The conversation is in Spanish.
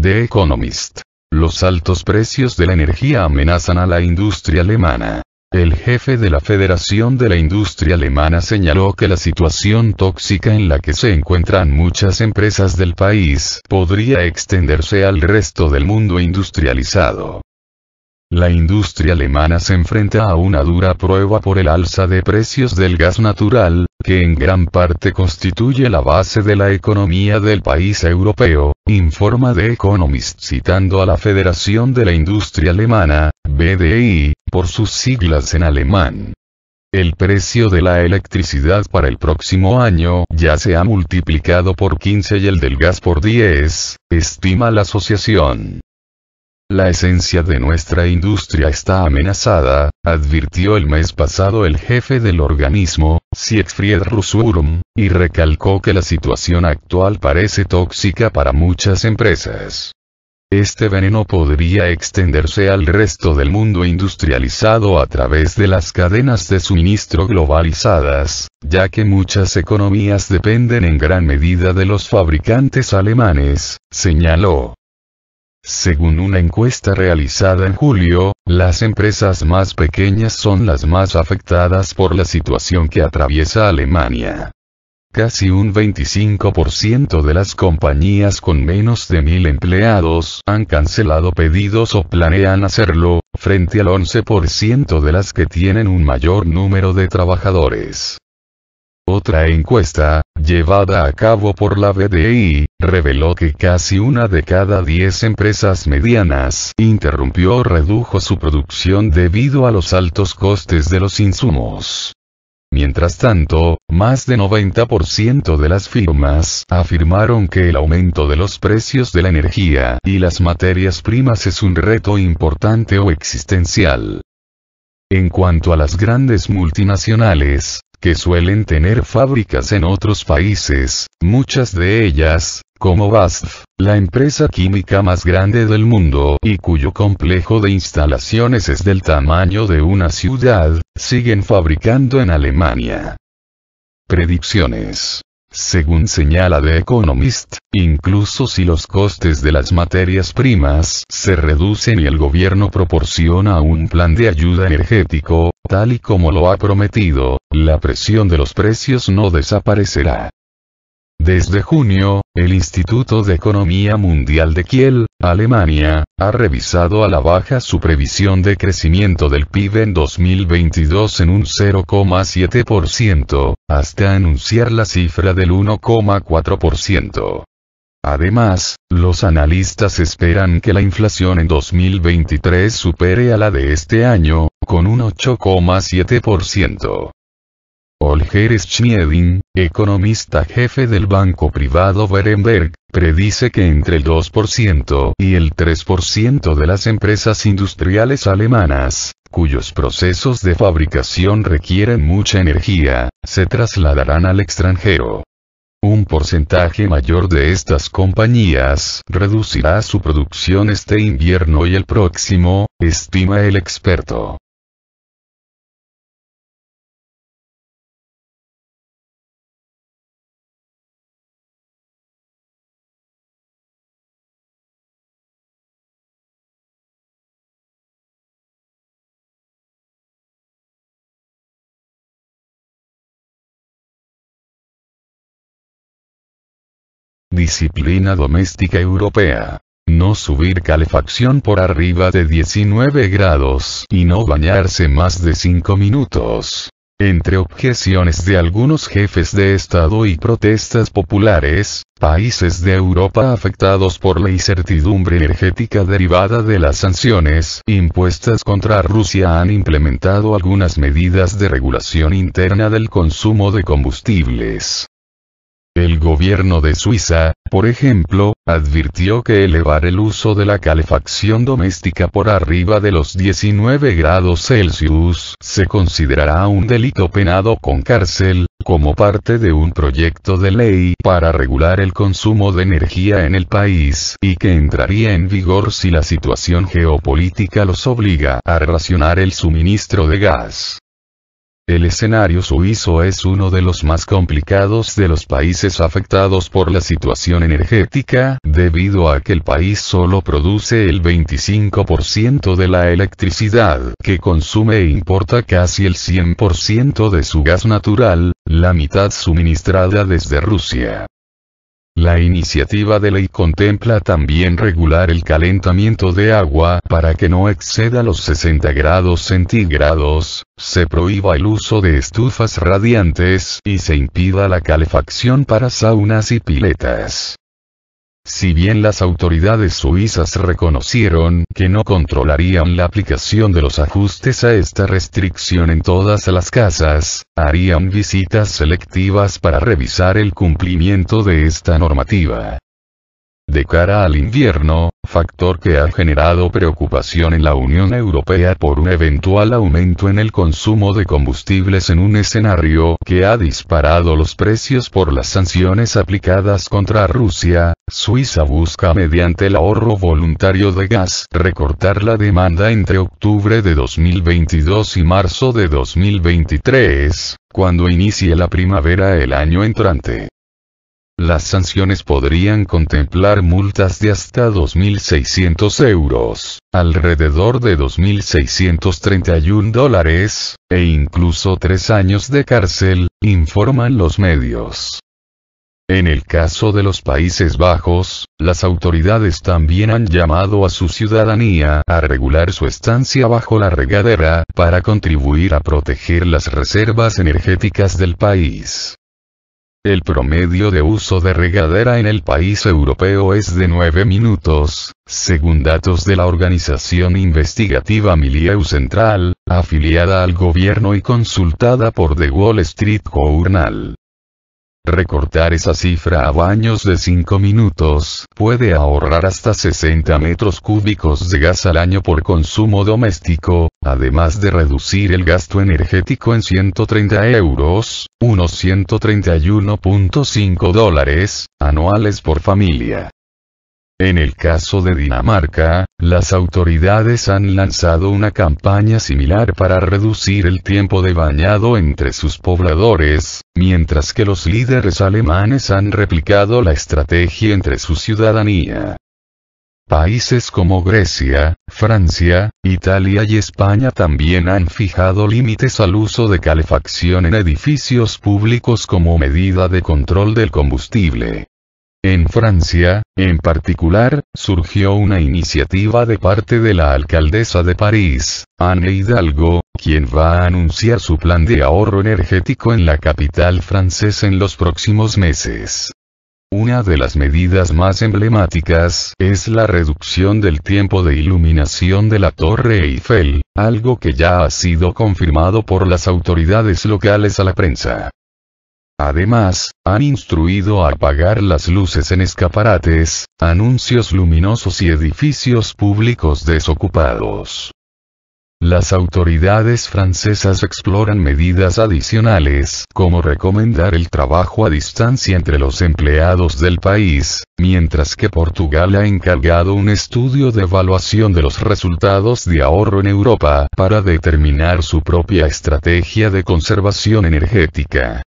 The Economist. Los altos precios de la energía amenazan a la industria alemana. El jefe de la Federación de la Industria Alemana señaló que la situación tóxica en la que se encuentran muchas empresas del país podría extenderse al resto del mundo industrializado. La industria alemana se enfrenta a una dura prueba por el alza de precios del gas natural, que en gran parte constituye la base de la economía del país europeo, informa The Economist citando a la Federación de la Industria Alemana, BDI, por sus siglas en alemán. El precio de la electricidad para el próximo año ya se ha multiplicado por 15 y el del gas por 10, estima la asociación. La esencia de nuestra industria está amenazada, advirtió el mes pasado el jefe del organismo, Siegfried Rusurum, y recalcó que la situación actual parece tóxica para muchas empresas. Este veneno podría extenderse al resto del mundo industrializado a través de las cadenas de suministro globalizadas, ya que muchas economías dependen en gran medida de los fabricantes alemanes, señaló. Según una encuesta realizada en julio, las empresas más pequeñas son las más afectadas por la situación que atraviesa Alemania. Casi un 25% de las compañías con menos de mil empleados han cancelado pedidos o planean hacerlo, frente al 11% de las que tienen un mayor número de trabajadores. Otra encuesta, llevada a cabo por la BDI, reveló que casi una de cada diez empresas medianas interrumpió o redujo su producción debido a los altos costes de los insumos. Mientras tanto, más de 90% de las firmas afirmaron que el aumento de los precios de la energía y las materias primas es un reto importante o existencial. En cuanto a las grandes multinacionales, que suelen tener fábricas en otros países, muchas de ellas, como BASF, la empresa química más grande del mundo y cuyo complejo de instalaciones es del tamaño de una ciudad, siguen fabricando en Alemania. Predicciones según señala The Economist, incluso si los costes de las materias primas se reducen y el gobierno proporciona un plan de ayuda energético, tal y como lo ha prometido, la presión de los precios no desaparecerá. Desde junio, el Instituto de Economía Mundial de Kiel Alemania, ha revisado a la baja su previsión de crecimiento del PIB en 2022 en un 0,7%, hasta anunciar la cifra del 1,4%. Además, los analistas esperan que la inflación en 2023 supere a la de este año, con un 8,7%. Olger Schmiedin, economista jefe del banco privado Berenberg, predice que entre el 2% y el 3% de las empresas industriales alemanas, cuyos procesos de fabricación requieren mucha energía, se trasladarán al extranjero. Un porcentaje mayor de estas compañías reducirá su producción este invierno y el próximo, estima el experto. Disciplina doméstica europea. No subir calefacción por arriba de 19 grados y no bañarse más de 5 minutos. Entre objeciones de algunos jefes de Estado y protestas populares, países de Europa afectados por la incertidumbre energética derivada de las sanciones impuestas contra Rusia han implementado algunas medidas de regulación interna del consumo de combustibles. El gobierno de Suiza, por ejemplo, advirtió que elevar el uso de la calefacción doméstica por arriba de los 19 grados Celsius se considerará un delito penado con cárcel, como parte de un proyecto de ley para regular el consumo de energía en el país y que entraría en vigor si la situación geopolítica los obliga a racionar el suministro de gas. El escenario suizo es uno de los más complicados de los países afectados por la situación energética, debido a que el país solo produce el 25% de la electricidad que consume e importa casi el 100% de su gas natural, la mitad suministrada desde Rusia. La iniciativa de ley contempla también regular el calentamiento de agua para que no exceda los 60 grados centígrados, se prohíba el uso de estufas radiantes y se impida la calefacción para saunas y piletas. Si bien las autoridades suizas reconocieron que no controlarían la aplicación de los ajustes a esta restricción en todas las casas, harían visitas selectivas para revisar el cumplimiento de esta normativa de cara al invierno, factor que ha generado preocupación en la Unión Europea por un eventual aumento en el consumo de combustibles en un escenario que ha disparado los precios por las sanciones aplicadas contra Rusia, Suiza busca mediante el ahorro voluntario de gas recortar la demanda entre octubre de 2022 y marzo de 2023, cuando inicie la primavera el año entrante. Las sanciones podrían contemplar multas de hasta 2.600 euros, alrededor de 2.631 dólares, e incluso tres años de cárcel, informan los medios. En el caso de los Países Bajos, las autoridades también han llamado a su ciudadanía a regular su estancia bajo la regadera para contribuir a proteger las reservas energéticas del país. El promedio de uso de regadera en el país europeo es de 9 minutos, según datos de la organización investigativa Milieu Central, afiliada al gobierno y consultada por The Wall Street Journal. Recortar esa cifra a baños de 5 minutos puede ahorrar hasta 60 metros cúbicos de gas al año por consumo doméstico, además de reducir el gasto energético en 130 euros, unos 131.5 dólares, anuales por familia. En el caso de Dinamarca, las autoridades han lanzado una campaña similar para reducir el tiempo de bañado entre sus pobladores, mientras que los líderes alemanes han replicado la estrategia entre su ciudadanía. Países como Grecia, Francia, Italia y España también han fijado límites al uso de calefacción en edificios públicos como medida de control del combustible. En Francia, en particular, surgió una iniciativa de parte de la alcaldesa de París, Anne Hidalgo, quien va a anunciar su plan de ahorro energético en la capital francesa en los próximos meses. Una de las medidas más emblemáticas es la reducción del tiempo de iluminación de la Torre Eiffel, algo que ya ha sido confirmado por las autoridades locales a la prensa. Además, han instruido a apagar las luces en escaparates, anuncios luminosos y edificios públicos desocupados. Las autoridades francesas exploran medidas adicionales, como recomendar el trabajo a distancia entre los empleados del país, mientras que Portugal ha encargado un estudio de evaluación de los resultados de ahorro en Europa para determinar su propia estrategia de conservación energética.